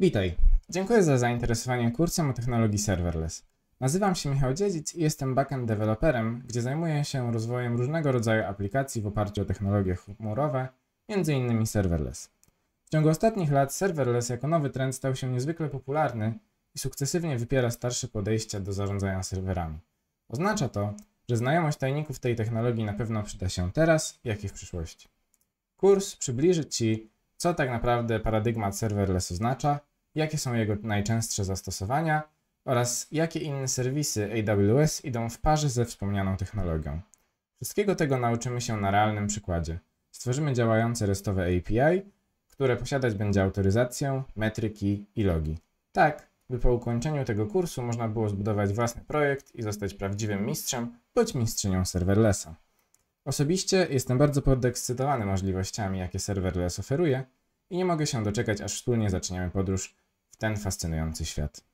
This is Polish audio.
Witaj. Dziękuję za zainteresowanie kursem o technologii serverless. Nazywam się Michał Dziedzic i jestem backend developerem, gdzie zajmuję się rozwojem różnego rodzaju aplikacji w oparciu o technologie chmurowe, m.in. serverless. W ciągu ostatnich lat serverless jako nowy trend stał się niezwykle popularny i sukcesywnie wypiera starsze podejścia do zarządzania serwerami. Oznacza to, że znajomość tajników tej technologii na pewno przyda się teraz, jak i w przyszłości. Kurs przybliży Ci co tak naprawdę paradygmat serverless oznacza, jakie są jego najczęstsze zastosowania oraz jakie inne serwisy AWS idą w parze ze wspomnianą technologią. Wszystkiego tego nauczymy się na realnym przykładzie. Stworzymy działające restowe API, które posiadać będzie autoryzację, metryki i logi. Tak, by po ukończeniu tego kursu można było zbudować własny projekt i zostać prawdziwym mistrzem bądź mistrzynią serverlessa. Osobiście jestem bardzo podekscytowany możliwościami, jakie serverless oferuje i nie mogę się doczekać, aż wspólnie zaczniemy podróż w ten fascynujący świat.